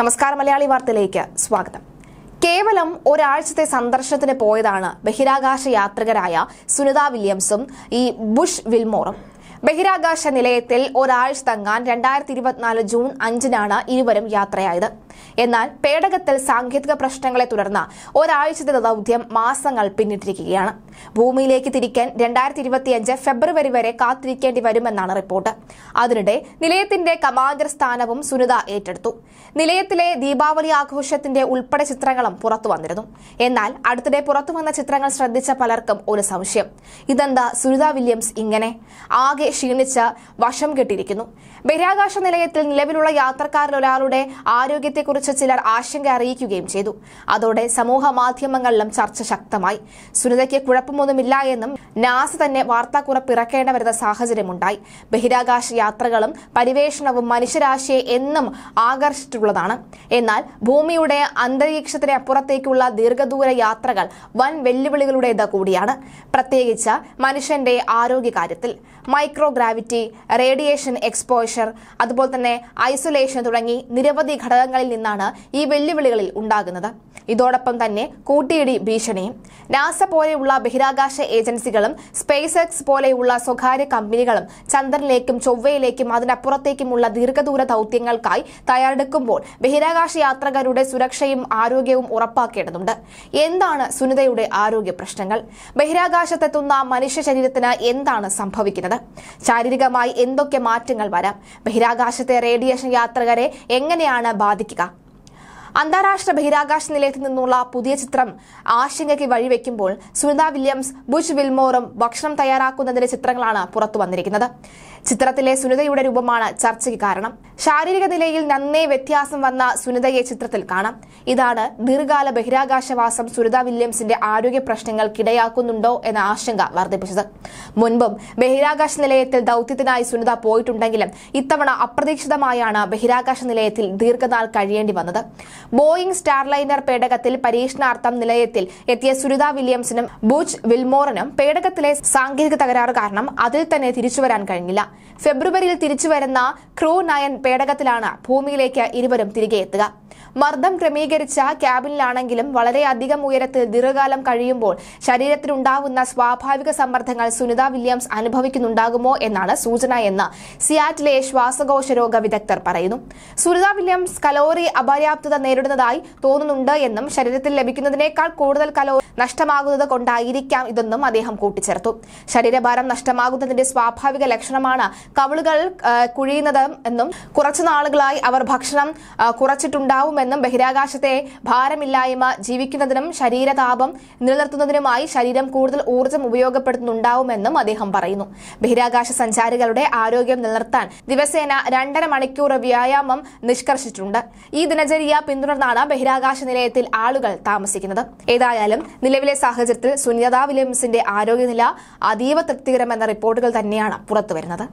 നമസ്കാരം മലയാളി വാർത്തയിലേക്ക് സ്വാഗതം കേവലം ഒരാഴ്ചത്തെ സന്ദർശനത്തിന് പോയതാണ് ബഹിരാകാശ യാത്രികരായ സുനിത വില്യംസും ഈ ബുഷ് വിൽമോറും ബഹിരാകാശ നിലയത്തിൽ ഒരാഴ്ച തങ്ങാൻ രണ്ടായിരത്തി ഇരുപത്തിനാല് ജൂൺ അഞ്ചിനാണ് ഇരുവരും യാത്രയായത് എന്നാൽ പേടകത്തിൽ സാങ്കേതിക പ്രശ്നങ്ങളെ തുടർന്ന് ഒരാഴ്ചത്തെ ദൗത്യം മാസങ്ങൾ പിന്നിട്ടിരിക്കുകയാണ് ഭൂമിയിലേക്ക് തിരിക്കാൻ രണ്ടായിരത്തി ഇരുപത്തിയഞ്ച് ഫെബ്രുവരി വരെ കാത്തിരിക്കേണ്ടി വരുമെന്നാണ് റിപ്പോർട്ട് അതിനിടെ നിലയത്തിന്റെ കമാൻഡർ സ്ഥാനവും സുനിത ഏറ്റെടുത്തു നിലയത്തിലെ ദീപാവലി ആഘോഷത്തിന്റെ ഉൾപ്പെടെ ചിത്രങ്ങളും പുറത്തു വന്നിരുന്നു എന്നാൽ അടുത്തിടെ പുറത്തുവന്ന ചിത്രങ്ങൾ ശ്രദ്ധിച്ച പലർക്കും ഒരു സംശയം ഇതെന്താ സുനിത വില്യംസ് ഇങ്ങനെ ആകെ ക്ഷീണിച്ച് വശം കെട്ടിയിരിക്കുന്നു ബഹിരാകാശ നിലയത്തിൽ നിലവിലുള്ള യാത്രക്കാരിൽ ഒരാളുടെ ആരോഗ്യത്തെക്കുറിച്ച് ചിലർ ആശങ്ക അറിയിക്കുകയും ചെയ്തു അതോടെ സമൂഹ മാധ്യമങ്ങളിലും ചർച്ച ശക്തമായി സുനിതയ്ക്ക് കുഴപ്പമൊന്നുമില്ല എന്നും നാസ തന്നെ വാർത്താക്കുറപ്പ് ഇറക്കേണ്ട വരുന്ന സാഹചര്യമുണ്ടായി ബഹിരാകാശ യാത്രകളും പരിവേഷണവും മനുഷ്യരാശിയെ എന്നും ആകർഷിച്ചിട്ടുള്ളതാണ് എന്നാൽ ഭൂമിയുടെ അന്തരീക്ഷത്തിന് അപ്പുറത്തേക്കുള്ള ദീർഘദൂര യാത്രകൾ വൻ വെല്ലുവിളികളുടേത് കൂടിയാണ് പ്രത്യേകിച്ച് മനുഷ്യന്റെ ആരോഗ്യകാര്യത്തിൽ മൈക്രോ മൈക്രോഗ്രാവിറ്റി റേഡിയേഷൻ എക്സ്പോഷർ അതുപോലെ തന്നെ ഐസൊലേഷൻ തുടങ്ങി നിരവധി ഘടകങ്ങളിൽ നിന്നാണ് ഈ വെല്ലുവിളികളിൽ ഉണ്ടാകുന്നത് ഇതോടൊപ്പം തന്നെ കൂട്ടിയിടി ഭീഷണിയും നാസ പോലെയുള്ള ബഹിരാകാശ ഏജൻസികളും സ്പേസ് എക്സ് പോലെയുള്ള സ്വകാര്യ കമ്പനികളും ചന്ദ്രനിലേക്കും ചൊവ്വയിലേക്കും അതിനപ്പുറത്തേക്കുമുള്ള ദീർഘദൂര ദൗത്യങ്ങൾക്കായി തയ്യാറെടുക്കുമ്പോൾ ബഹിരാകാശ യാത്രക്കാരുടെ സുരക്ഷയും ആരോഗ്യവും ഉറപ്പാക്കേണ്ടതുണ്ട് എന്താണ് സുനിതയുടെ ആരോഗ്യ പ്രശ്നങ്ങൾ ബഹിരാകാശത്തെത്തുന്ന മനുഷ്യ ശരീരത്തിന് എന്താണ് സംഭവിക്കുന്നത് ശാരീരികമായി എന്തൊക്കെ മാറ്റങ്ങൾ വരാം ബഹിരാകാശത്തെ റേഡിയേഷൻ യാത്രകരെ എങ്ങനെയാണ് ബാധിക്കുക അന്താരാഷ്ട്ര ബഹിരാകാശ നിലയത്തിൽ നിന്നുള്ള പുതിയ ചിത്രം ആശങ്കയ്ക്ക് വഴിവെക്കുമ്പോൾ സുനിത വില്യംസ് ബുഷ് വിൽമോറും ഭക്ഷണം തയ്യാറാക്കുന്നതിന്റെ ചിത്രങ്ങളാണ് പുറത്തു വന്നിരിക്കുന്നത് ചിത്രത്തിലെ സുനിതയുടെ രൂപമാണ് ചർച്ചയ്ക്ക് കാരണം ശാരീരിക നിലയിൽ നന്നേ വ്യത്യാസം വന്ന സുനിതയെ ചിത്രത്തിൽ കാണാം ഇതാണ് ദീർഘകാല ബഹിരാകാശവാസം സുനിത വില്യംസിന്റെ ആരോഗ്യ പ്രശ്നങ്ങൾക്കിടയാക്കുന്നുണ്ടോ എന്ന ആശങ്ക വർദ്ധിപ്പിച്ചത് മുൻപും ബഹിരാകാശ നിലയത്തിൽ ദൌത്യത്തിനായി സുനിത പോയിട്ടുണ്ടെങ്കിലും ഇത്തവണ അപ്രതീക്ഷിതമായാണ് ബഹിരാകാശ നിലയത്തിൽ ദീർഘനാൾ കഴിയേണ്ടി വന്നത് ബോയിങ് സ്റ്റാർലൈനർ പേടകത്തിൽ പരീക്ഷണാർത്ഥം നിലയത്തിൽ എത്തിയ സുനിത വില്യംസിനും ബൂച്ച് വിൽമോറിനും പേടകത്തിലെ സാങ്കേതിക തകരാറ് കാരണം അതിൽ തന്നെ തിരിച്ചുവരാൻ കഴിഞ്ഞില്ല ഫെബ്രുവരിയിൽ തിരിച്ചുവരുന്ന ക്രൂ നയൻ പേടകത്തിലാണ് ഭൂമിയിലേക്ക് ഇരുവരും തിരികെ എത്തുക മർദ്ദം ക്രമീകരിച്ച ക്യാബിനിലാണെങ്കിലും വളരെയധികം ഉയരത്തിൽ ദീർഘകാലം കഴിയുമ്പോൾ ശരീരത്തിനുണ്ടാവുന്ന സ്വാഭാവിക സമ്മർദ്ദങ്ങൾ സുനിത വില്യംസ് അനുഭവിക്കുന്നുണ്ടാകുമോ എന്നാണ് സൂചന എന്ന് സിയാറ്റിലെ ശ്വാസകോശ രോഗ വിദഗ്ധർ പറയുന്നു സുനിത വില്യംസ് കലോറി അപര്യാപ്തത നേരിടുന്നതായി തോന്നുന്നുണ്ട് എന്നും ശരീരത്തിൽ ലഭിക്കുന്നതിനേക്കാൾ കൂടുതൽ കലോറി നഷ്ടമാകുന്നത് കൊണ്ടായിരിക്കാം ഇതെന്നും അദ്ദേഹം കൂട്ടിച്ചേർത്തു ശരീരഭാരം നഷ്ടമാകുന്നതിന്റെ സ്വാഭാവിക ലക്ഷണമാണ് കവിളുകൾ കുഴിയുന്നത് എന്നും കുറച്ചു നാളുകളായി അവർ ഭക്ഷണം കുറച്ചിട്ടുണ്ടാവും എന്നും ബഹിരാകാശത്തെ ഭാരമില്ലായ്മ ജീവിക്കുന്നതിനും ശരീരതാപം നിലനിർത്തുന്നതിനുമായി ശരീരം കൂടുതൽ ഊർജ്ജം ഉപയോഗപ്പെടുത്തുന്നുണ്ടാവുമെന്നും അദ്ദേഹം പറയുന്നു ബഹിരാകാശ സഞ്ചാരികളുടെ ആരോഗ്യം നിലനിർത്താൻ ദിവസേന രണ്ടര മണിക്കൂർ വ്യായാമം നിഷ്കർഷിച്ചിട്ടുണ്ട് ഈ ദിനചര്യ പിന്തുടർന്നാണ് ബഹിരാകാശ നിലയത്തിൽ ആളുകൾ താമസിക്കുന്നത് ഏതായാലും നിലവിലെ സാഹചര്യത്തിൽ സുനിതാ വില്യംസിന്റെ ആരോഗ്യനില അതീവ തൃപ്തികരമെന്ന റിപ്പോർട്ടുകൾ തന്നെയാണ് പുറത്തുവരുന്നത്